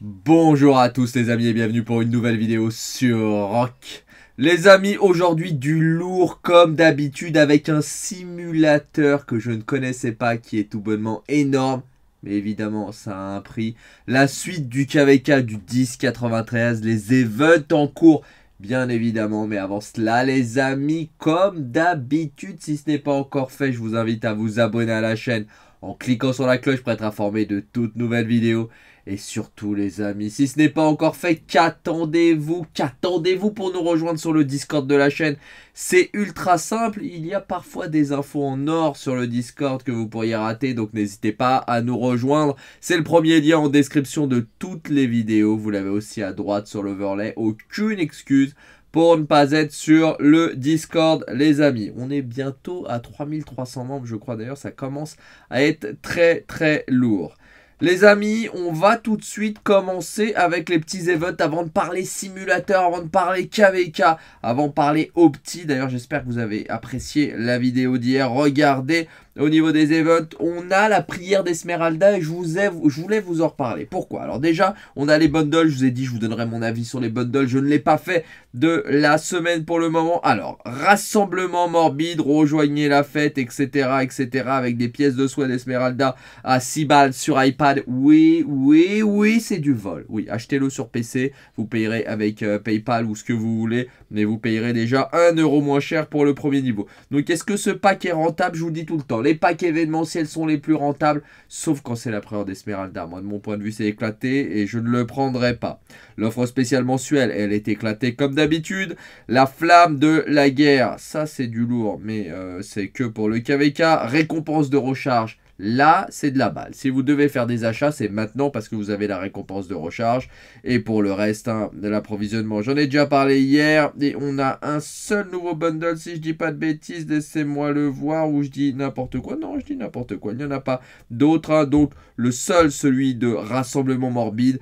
Bonjour à tous les amis et bienvenue pour une nouvelle vidéo sur Rock. Les amis, aujourd'hui du lourd comme d'habitude avec un simulateur que je ne connaissais pas qui est tout bonnement énorme. Mais évidemment, ça a un prix. La suite du KVK du 10-93, les events en cours, bien évidemment. Mais avant cela, les amis, comme d'habitude, si ce n'est pas encore fait, je vous invite à vous abonner à la chaîne en cliquant sur la cloche pour être informé de toutes nouvelles vidéos et surtout les amis, si ce n'est pas encore fait, qu'attendez-vous Qu'attendez-vous pour nous rejoindre sur le Discord de la chaîne C'est ultra simple, il y a parfois des infos en or sur le Discord que vous pourriez rater, donc n'hésitez pas à nous rejoindre. C'est le premier lien en description de toutes les vidéos, vous l'avez aussi à droite sur l'overlay, aucune excuse pour ne pas être sur le Discord, les amis. On est bientôt à 3300 membres, je crois d'ailleurs, ça commence à être très très lourd. Les amis, on va tout de suite commencer avec les petits events avant de parler simulateur, avant de parler KVK, avant de parler Opti. D'ailleurs, j'espère que vous avez apprécié la vidéo d'hier. Regardez au niveau des events, on a la prière d'Esmeralda et je, vous voulais vous en reparler. Pourquoi Alors déjà, on a les bundles, je vous ai dit, je vous donnerai mon avis sur les bundles, je ne l'ai pas fait de la semaine pour le moment. Alors, rassemblement morbide, rejoignez la fête, etc., etc., avec des pièces de soins d'Esmeralda à 6 balles sur iPad. Oui, oui, oui, c'est du vol. Oui, achetez-le sur PC, vous payerez avec euh, PayPal ou ce que vous voulez, mais vous payerez déjà 1 euro moins cher pour le premier niveau. Donc, est-ce que ce pack est rentable Je vous dis tout le temps les packs événementiels sont les plus rentables, sauf quand c'est la prière d'Esmeralda. Moi, de mon point de vue, c'est éclaté et je ne le prendrai pas. L'offre spéciale mensuelle, elle est éclatée comme d'habitude. La flamme de la guerre, ça c'est du lourd, mais euh, c'est que pour le KVK. Récompense de recharge, Là, c'est de la balle. Si vous devez faire des achats, c'est maintenant parce que vous avez la récompense de recharge. Et pour le reste, hein, de l'approvisionnement, j'en ai déjà parlé hier. Et on a un seul nouveau bundle, si je dis pas de bêtises, laissez-moi le voir, ou je dis n'importe quoi. Non, je dis n'importe quoi, il n'y en a pas d'autres. Hein. Donc, le seul, celui de Rassemblement Morbide.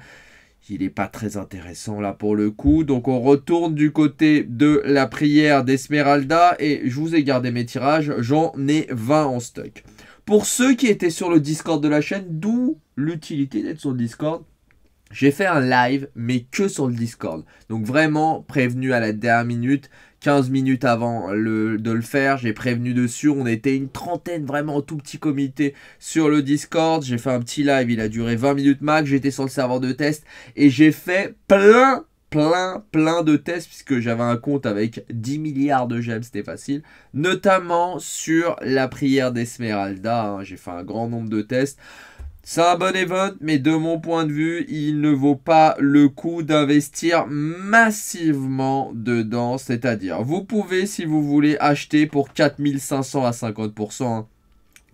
Il n'est pas très intéressant là pour le coup. Donc on retourne du côté de la prière d'Esmeralda. Et je vous ai gardé mes tirages. J'en ai 20 en stock. Pour ceux qui étaient sur le Discord de la chaîne, d'où l'utilité d'être sur le Discord, j'ai fait un live, mais que sur le Discord. Donc vraiment prévenu à la dernière minute, 15 minutes avant le, de le faire, j'ai prévenu dessus. On était une trentaine, vraiment tout petit comité sur le Discord. J'ai fait un petit live, il a duré 20 minutes max. J'étais sur le serveur de test et j'ai fait plein plein, plein de tests, puisque j'avais un compte avec 10 milliards de gemmes, c'était facile, notamment sur la prière d'Esmeralda. Hein, j'ai fait un grand nombre de tests. C'est un bon event, mais de mon point de vue, il ne vaut pas le coup d'investir massivement dedans. C'est-à-dire, vous pouvez, si vous voulez, acheter pour 4500 à 50%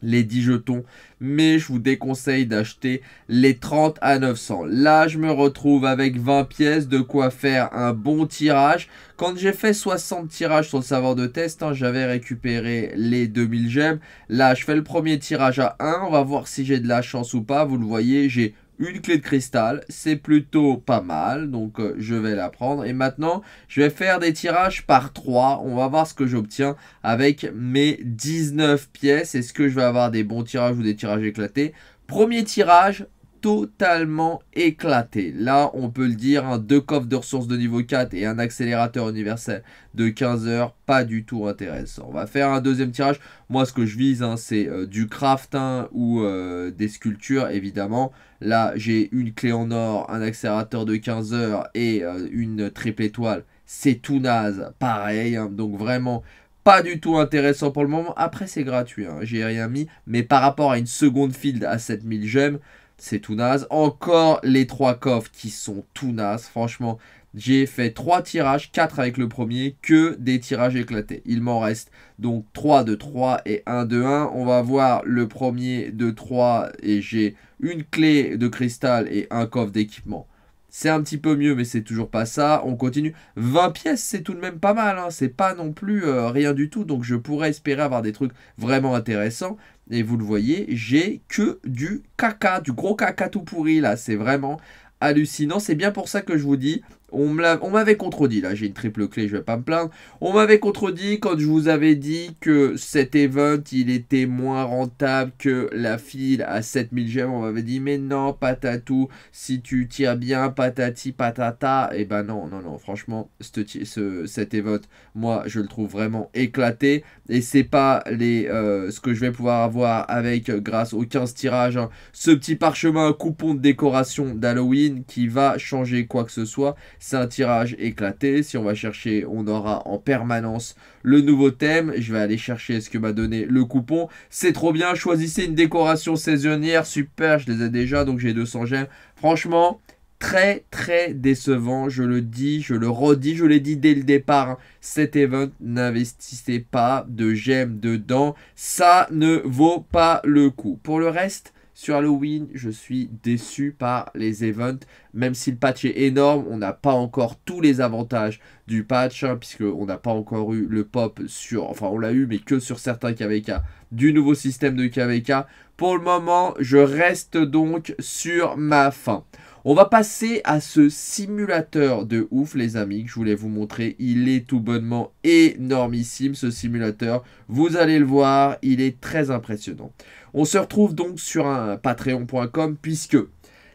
les 10 jetons, mais je vous déconseille d'acheter les 30 à 900. Là, je me retrouve avec 20 pièces, de quoi faire un bon tirage. Quand j'ai fait 60 tirages sur le savoir de test, hein, j'avais récupéré les 2000 gemmes. Là, je fais le premier tirage à 1, on va voir si j'ai de la chance ou pas. Vous le voyez, j'ai une clé de cristal, c'est plutôt pas mal, donc euh, je vais la prendre. Et maintenant, je vais faire des tirages par 3, on va voir ce que j'obtiens avec mes 19 pièces. Est-ce que je vais avoir des bons tirages ou des tirages éclatés Premier tirage, totalement éclaté. Là, on peut le dire, deux coffres de ressources de niveau 4 et un accélérateur universel de 15 heures, pas du tout intéressant. On va faire un deuxième tirage. Moi, ce que je vise, hein, c'est euh, du craft hein, ou euh, des sculptures, évidemment. Là, j'ai une clé en or, un accélérateur de 15 heures et euh, une triple étoile. C'est tout naze, pareil. Hein. donc vraiment, pas du tout intéressant pour le moment. Après, c'est gratuit, j'ai rien mis. Mais par rapport à une seconde field à 7000 gemmes, c'est tout naze. Encore les trois coffres qui sont tout naze. Franchement, j'ai fait trois tirages, 4 avec le premier, que des tirages éclatés. Il m'en reste donc 3 de 3 et 1 de 1. On va voir le premier de 3 et j'ai une clé de cristal et un coffre d'équipement. C'est un petit peu mieux, mais c'est toujours pas ça. On continue. 20 pièces, c'est tout de même pas mal. Hein. C'est pas non plus euh, rien du tout. Donc je pourrais espérer avoir des trucs vraiment intéressants. Et vous le voyez, j'ai que du caca, du gros caca tout pourri là. C'est vraiment hallucinant. C'est bien pour ça que je vous dis, on m'avait contredit, là j'ai une triple clé, je vais pas me plaindre. On m'avait contredit quand je vous avais dit que cet event il était moins rentable que la file à 7000 gemmes. On m'avait dit mais non, patatou, si tu tires bien, patati patata. Et eh ben non, non, non, franchement, cet event, moi je le trouve vraiment éclaté. Et c'est pas les, euh, ce que je vais pouvoir avoir avec, euh, grâce aux 15 tirages, hein. ce petit parchemin coupon de décoration d'Halloween qui va changer quoi que ce soit. C'est un tirage éclaté. Si on va chercher, on aura en permanence le nouveau thème. Je vais aller chercher ce que m'a donné le coupon. C'est trop bien. Choisissez une décoration saisonnière. Super, je les ai déjà, donc j'ai 200 gemmes. Franchement, très très décevant, je le dis, je le redis, je l'ai dit dès le départ, hein. cet event n'investissez pas de gemmes dedans, ça ne vaut pas le coup. Pour le reste, sur Halloween, je suis déçu par les events. Même si le patch est énorme, on n'a pas encore tous les avantages du patch, hein, puisque puisqu'on n'a pas encore eu le pop sur... Enfin, on l'a eu, mais que sur certains KVK du nouveau système de KVK. Pour le moment, je reste donc sur ma fin. On va passer à ce simulateur de ouf, les amis, que je voulais vous montrer. Il est tout bonnement énormissime, ce simulateur. Vous allez le voir, il est très impressionnant. On se retrouve donc sur un patreon.com, puisque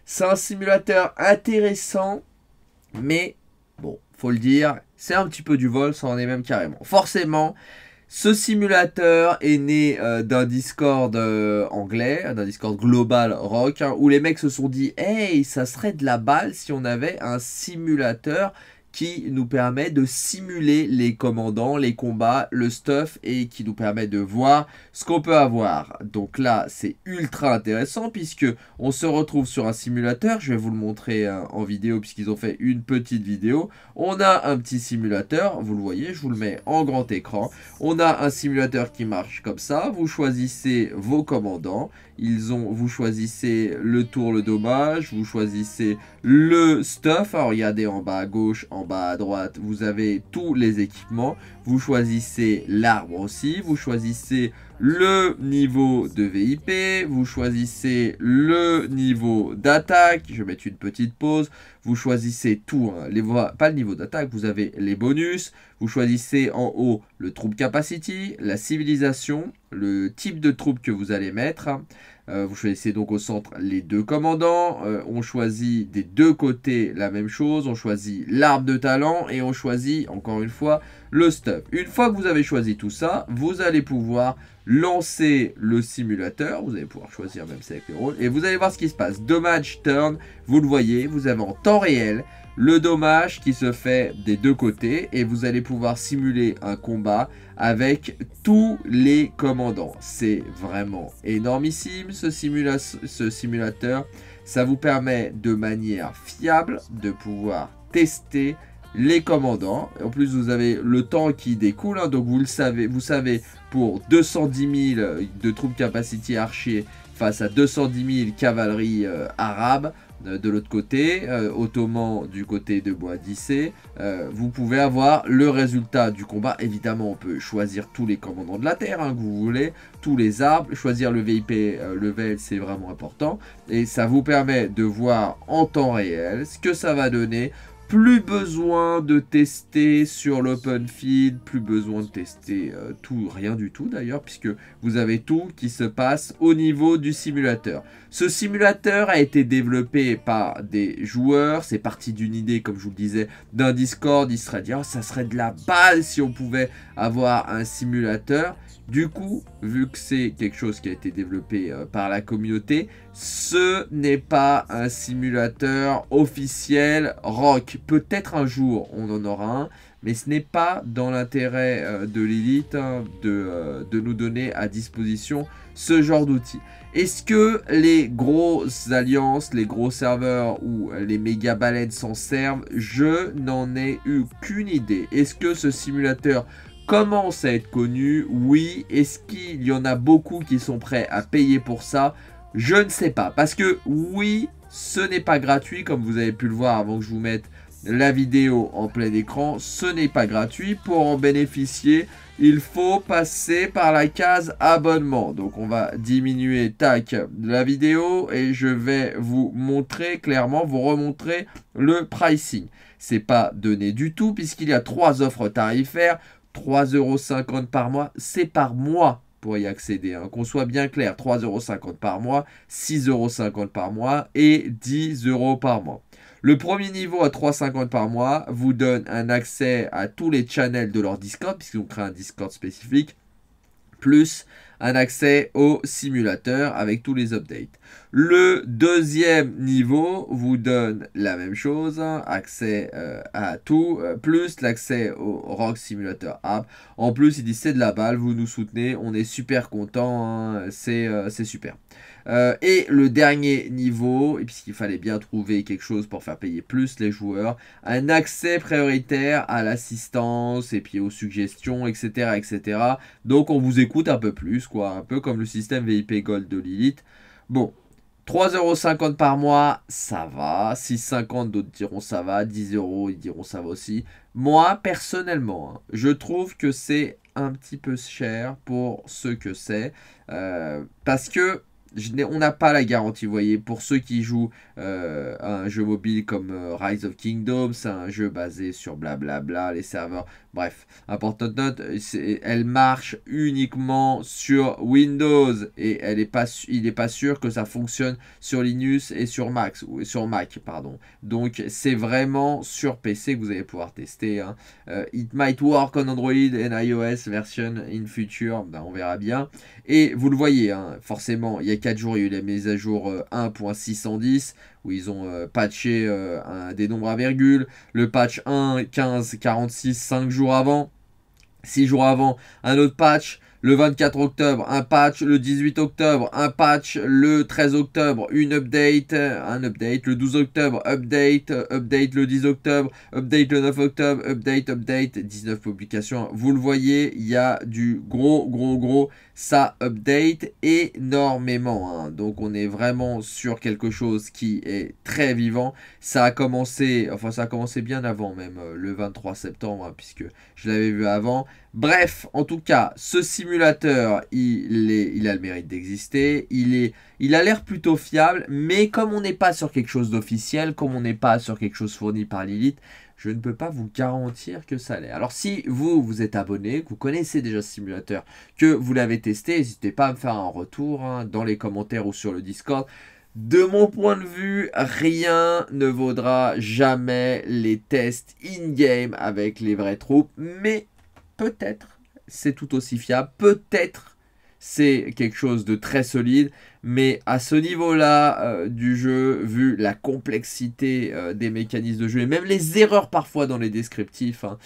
c'est un simulateur intéressant, mais bon, faut le dire, c'est un petit peu du vol, ça en est même carrément. Forcément, ce simulateur est né euh, d'un Discord euh, anglais, d'un Discord global rock, hein, où les mecs se sont dit Hey, ça serait de la balle si on avait un simulateur qui nous permet de simuler les commandants, les combats, le stuff et qui nous permet de voir ce qu'on peut avoir. Donc là, c'est ultra intéressant puisque on se retrouve sur un simulateur. Je vais vous le montrer euh, en vidéo puisqu'ils ont fait une petite vidéo. On a un petit simulateur, vous le voyez, je vous le mets en grand écran. On a un simulateur qui marche comme ça. Vous choisissez vos commandants ont, vous choisissez le tour, le dommage, vous choisissez le stuff. Alors regardez en bas à gauche, en bas à droite, vous avez tous les équipements. Vous choisissez l'arbre aussi, vous choisissez le niveau de VIP, vous choisissez le niveau d'attaque. Je vais mettre une petite pause. Vous choisissez tout, hein. les voix pas le niveau d'attaque, vous avez les bonus. Vous choisissez en haut le troupe capacity, la civilisation, le type de troupe que vous allez mettre. Hein. Euh, vous choisissez donc au centre les deux commandants. Euh, on choisit des deux côtés la même chose. On choisit l'arbre de talent et on choisit encore une fois le stuff. Une fois que vous avez choisi tout ça, vous allez pouvoir lancer le simulateur. Vous allez pouvoir choisir même ça avec le rôle. Et vous allez voir ce qui se passe. Dommage turn, vous le voyez, vous avez en temps réel le dommage qui se fait des deux côtés et vous allez pouvoir simuler un combat avec tous les commandants. C'est vraiment énormissime ce, ce, simulateur. Ça vous permet de manière fiable de pouvoir tester les commandants. En plus, vous avez le temps qui découle, hein, donc vous le savez, vous savez pour 210 000 euh, de troupes capacité archers face à 210 000 cavalerie euh, arabe euh, de l'autre côté, euh, Ottoman du côté de Bois euh, vous pouvez avoir le résultat du combat. Évidemment, on peut choisir tous les commandants de la Terre hein, que vous voulez, tous les arbres, choisir le VIP euh, level, c'est vraiment important. Et ça vous permet de voir en temps réel ce que ça va donner plus besoin de tester sur l'open field, plus besoin de tester euh, tout, rien du tout d'ailleurs, puisque vous avez tout qui se passe au niveau du simulateur. Ce simulateur a été développé par des joueurs, c'est parti d'une idée, comme je vous le disais, d'un Discord, il serait dit, oh, ça serait de la balle si on pouvait avoir un simulateur. Du coup, vu que c'est quelque chose qui a été développé euh, par la communauté, ce n'est pas un simulateur officiel rock. Peut-être un jour on en aura un, mais ce n'est pas dans l'intérêt euh, de l'élite hein, de, euh, de, nous donner à disposition ce genre d'outil. Est-ce que les grosses alliances, les gros serveurs ou les méga baleines s'en servent Je n'en ai eu qu'une idée. Est-ce que ce simulateur commence à être connu, oui. Est-ce qu'il y en a beaucoup qui sont prêts à payer pour ça Je ne sais pas. Parce que oui, ce n'est pas gratuit, comme vous avez pu le voir avant que je vous mette la vidéo en plein écran. Ce n'est pas gratuit. Pour en bénéficier, il faut passer par la case abonnement. Donc on va diminuer, la vidéo et je vais vous montrer clairement, vous remontrer le pricing. C'est pas donné du tout puisqu'il y a trois offres tarifaires. 3,50€ par mois, c'est par mois pour y accéder. Hein. Qu'on soit bien clair, 3,50€ par mois, 6,50€ par mois et euros par mois. Le premier niveau à 3,50 par mois vous donne un accès à tous les channels de leur Discord, puisqu'ils ont créé un Discord spécifique, plus un accès au simulateur avec tous les updates. Le deuxième niveau vous donne la même chose, accès euh, à tout, euh, plus l'accès au Rock Simulator App. En plus, il dit c'est de la balle, vous nous soutenez, on est super content, hein, euh, c'est super. Euh, et le dernier niveau, puisqu'il fallait bien trouver quelque chose pour faire payer plus les joueurs, un accès prioritaire à l'assistance et puis aux suggestions, etc., etc. Donc on vous écoute un peu plus, quoi, un peu comme le système VIP Gold de Lilith. Bon, 3,50€ par mois, ça va. 6,50€, d'autres diront ça va. 10€, ils diront ça va aussi. Moi, personnellement, hein, je trouve que c'est un petit peu cher pour ce que c'est. Euh, parce que on n'a pas la garantie, vous voyez, pour ceux qui jouent euh, un jeu mobile comme euh, Rise of Kingdoms, un jeu basé sur blablabla, les serveurs, bref, importante note, elle marche uniquement sur Windows et elle est pas, il n'est pas sûr que ça fonctionne sur Linux et sur, Mac, sur Mac. Pardon. Donc c'est vraiment sur PC que vous allez pouvoir tester. Hein. Euh, it might work on Android and iOS version in future, ben, on verra bien. Et vous le voyez, hein, forcément, il y a 4 jours, il y a eu les mises à jour 1.610 où ils ont euh, patché euh, des nombres à virgule. Le patch 1, 15, 46, 5 jours avant. 6 jours avant, un autre patch. Le 24 octobre, un patch. Le 18 octobre, un patch. Le 13 octobre, une update. Un update. Le 12 octobre, update. Update le 10 octobre. Update le 9 octobre. Update, update. 19 publications. Vous le voyez, il y a du gros, gros, gros ça update énormément. Hein. Donc on est vraiment sur quelque chose qui est très vivant. Ça a commencé, enfin ça a commencé bien avant même, euh, le 23 septembre, hein, puisque je l'avais vu avant. Bref, en tout cas, ce simulateur, il, a le mérite d'exister. Il, il a l'air plutôt fiable, mais comme on n'est pas sur quelque chose d'officiel, comme on n'est pas sur quelque chose fourni par l'élite, je ne peux pas vous garantir que ça l'est. Alors si vous, vous êtes abonné, que vous connaissez déjà ce simulateur, que vous l'avez testé, n'hésitez pas à me faire un retour hein, dans les commentaires ou sur le Discord. De mon point de vue, rien ne vaudra jamais les tests in-game avec les vraies troupes, mais peut-être c'est tout aussi fiable, peut-être c'est quelque chose de très solide. Mais à ce niveau-là euh, du jeu, vu la complexité euh, des mécanismes de jeu et même les erreurs parfois dans les descriptifs, hein,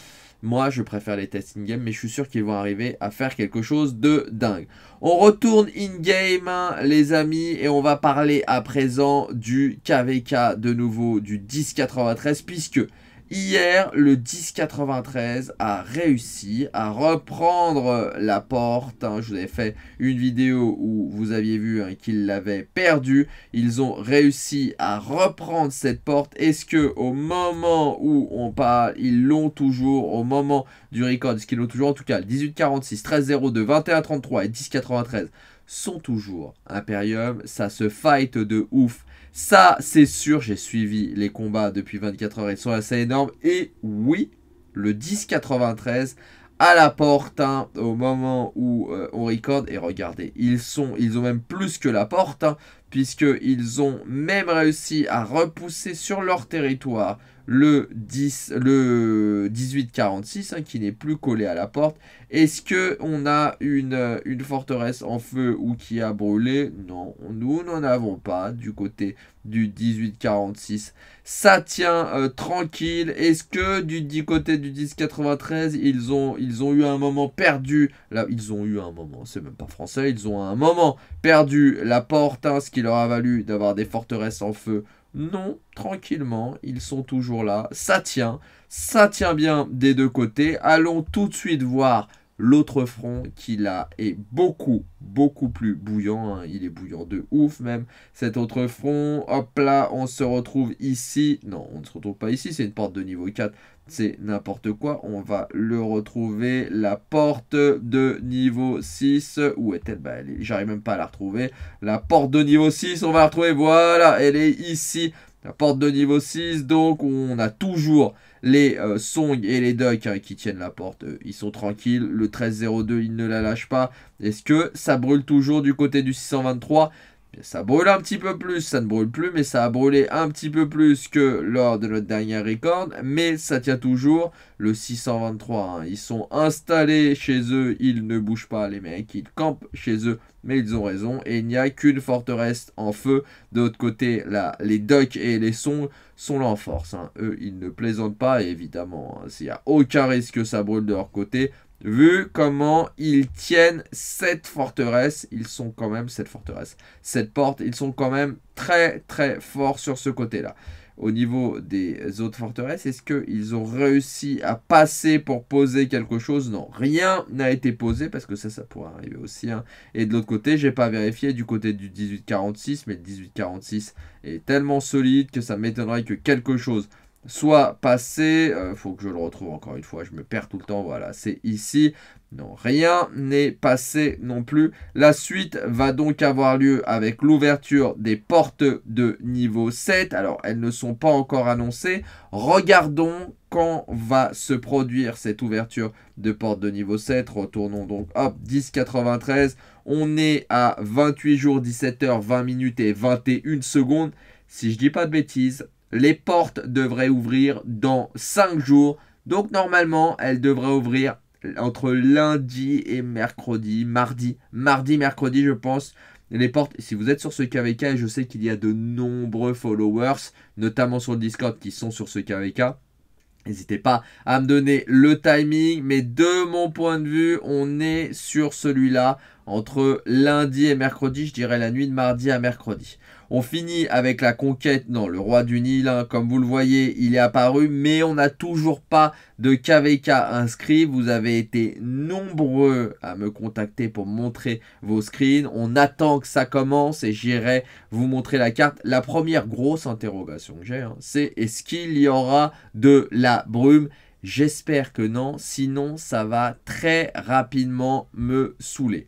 moi je préfère les tests in-game, mais je suis sûr qu'ils vont arriver à faire quelque chose de dingue. On retourne in-game, hein, les amis, et on va parler à présent du KVK de nouveau, du 1093, puisque Hier, le 1093 a réussi à reprendre la porte. Hein. Je vous avais fait une vidéo où vous aviez vu hein, qu'ils l'avaient perdu. Ils ont réussi à reprendre cette porte. Est-ce que au moment où on parle, ils l'ont toujours Au moment du record, est-ce qu'ils l'ont toujours En tout cas, 1846, 1302, 2133 et 1093 sont toujours Imperium. Ça se fight de ouf. Ça, c'est sûr, j'ai suivi les combats depuis 24 heures, ils sont assez énormes. Et oui, le 10-93 à la porte hein, au moment où euh, on record Et regardez, ils sont, ils ont même plus que la porte, hein, puisqu'ils ont même réussi à repousser sur leur territoire le, 10, le 1846 hein, qui n'est plus collé à la porte. Est-ce qu'on a une, euh, une, forteresse en feu ou qui a brûlé Non, nous n'en avons pas du côté du 1846. Ça tient euh, tranquille. Est-ce que du, côté du 1093, ils ont, ils ont eu un moment perdu Là, ils ont eu un moment, c'est même pas français, ils ont un moment perdu la porte, hein, ce qui leur a valu d'avoir des forteresses en feu non, tranquillement, ils sont toujours là. Ça tient, ça tient bien des deux côtés. Allons tout de suite voir L'autre front qui là est beaucoup, beaucoup plus bouillant. Hein. Il est bouillant de ouf même. Cet autre front, hop là, on se retrouve ici. Non, on ne se retrouve pas ici, c'est une porte de niveau 4. C'est n'importe quoi. On va le retrouver. La porte de niveau 6. Où est-elle bah, J'arrive même pas à la retrouver. La porte de niveau 6, on va la retrouver. Voilà, elle est ici. La porte de niveau 6, donc on a toujours les euh, Song et les Duck hein, qui tiennent la porte. Euh, ils sont tranquilles, le 13-02 ils ne la lâchent pas. Est-ce que ça brûle toujours du côté du 623 ça brûle un petit peu plus, ça ne brûle plus, mais ça a brûlé un petit peu plus que lors de notre dernière record. Mais ça tient toujours le 623. Hein, ils sont installés chez eux, ils ne bougent pas, les mecs, ils campent chez eux, mais ils ont raison. Et il n'y a qu'une forteresse en feu. De l'autre côté, là, les docks et les songs sont là en force. Hein. Eux, ils ne plaisantent pas, évidemment, hein. il n'y a aucun risque que ça brûle de leur côté. Vu comment ils tiennent cette forteresse, ils sont quand même cette forteresse, cette porte, ils sont quand même très très forts sur ce côté-là. Au niveau des autres forteresses, est-ce qu'ils ont réussi à passer pour poser quelque chose Non, rien n'a été posé parce que ça, ça pourrait arriver aussi. Hein. Et de l'autre côté, j'ai pas vérifié du côté du 1846, mais le 1846 est tellement solide que ça m'étonnerait que quelque chose soit passé. il euh, faut que je le retrouve encore une fois, je me perds tout le temps. Voilà, c'est ici. Non, rien n'est passé non plus. La suite va donc avoir lieu avec l'ouverture des portes de niveau 7. Alors, elles ne sont pas encore annoncées. Regardons quand va se produire cette ouverture de porte de niveau 7. Retournons donc, hop, 10,93. On est à 28 jours, 17 h 20 minutes et 21 secondes. Si je dis pas de bêtises, les portes devraient ouvrir dans 5 jours. Donc normalement, elles devraient ouvrir entre lundi et mercredi, mardi, mardi, mercredi, je pense. Les portes, si vous êtes sur ce KVK, et je sais qu'il y a de nombreux followers, notamment sur le Discord, qui sont sur ce KVK. N'hésitez pas à me donner le timing, mais de mon point de vue, on est sur celui-là entre lundi et mercredi, je dirais la nuit de mardi à mercredi. On finit avec la conquête. Non, le roi du Nil, hein, comme vous le voyez, il est apparu, mais on n'a toujours pas de KVK inscrit. Vous avez été nombreux à me contacter pour montrer vos screens. On attend que ça commence et j'irai vous montrer la carte. La première grosse interrogation que j'ai, hein, c'est est-ce qu'il y aura de la brume J'espère que non, sinon ça va très rapidement me saouler.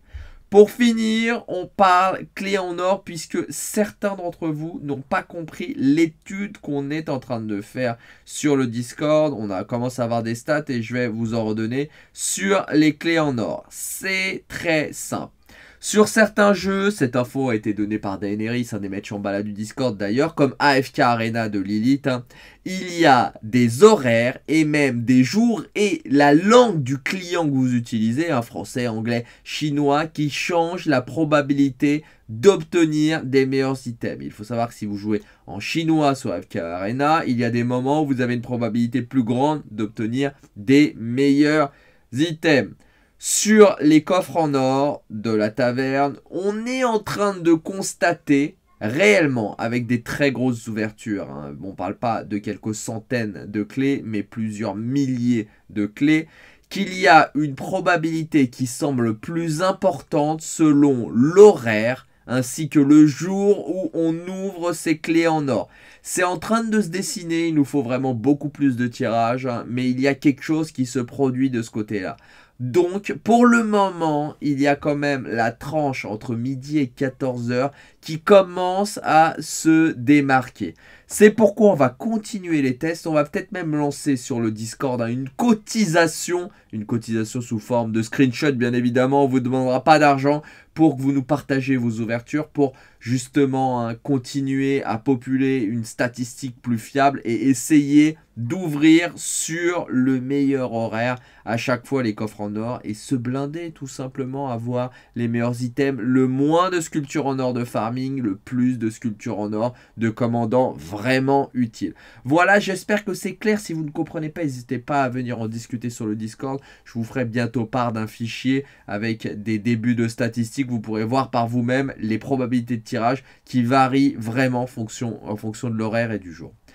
Pour finir, on parle clé en or puisque certains d'entre vous n'ont pas compris l'étude qu'on est en train de faire sur le Discord. On a commencé à avoir des stats et je vais vous en redonner sur les clés en or. C'est très simple. Sur certains jeux, cette info a été donnée par Daenerys, un des matchs en balade du Discord d'ailleurs, comme AFK Arena de Lilith, hein. il y a des horaires et même des jours et la langue du client que vous utilisez, hein, français, anglais, chinois, qui change la probabilité d'obtenir des meilleurs items. Il faut savoir que si vous jouez en chinois sur AFK Arena, il y a des moments où vous avez une probabilité plus grande d'obtenir des meilleurs items sur les coffres en or de la taverne, on est en train de constater réellement avec des très grosses ouvertures. Hein, on ne parle pas de quelques centaines de clés, mais plusieurs milliers de clés qu'il y a une probabilité qui semble plus importante selon l'horaire ainsi que le jour où on ouvre ces clés en or. C'est en train de se dessiner, il nous faut vraiment beaucoup plus de tirages, hein, mais il y a quelque chose qui se produit de ce côté-là. Donc, pour le moment, il y a quand même la tranche entre midi et 14h qui commence à se démarquer. C'est pourquoi on va continuer les tests. On va peut-être même lancer sur le Discord hein, une cotisation. Une cotisation sous forme de screenshot, bien évidemment. On ne vous demandera pas d'argent pour que vous nous partagez vos ouvertures, pour justement hein, continuer à populer une statistique plus fiable et essayer d'ouvrir sur le meilleur horaire à chaque fois les coffres en or et se blinder tout simplement, avoir les meilleurs items, le moins de sculptures en or de phare le plus de sculptures en or, de commandants vraiment utiles. Voilà, j'espère que c'est clair. Si vous ne comprenez pas, n'hésitez pas à venir en discuter sur le Discord. Je vous ferai bientôt part d'un fichier avec des débuts de statistiques. Vous pourrez voir par vous-même les probabilités de tirage qui varient vraiment fonction, en fonction de l'horaire et du jour.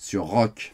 sur Rock.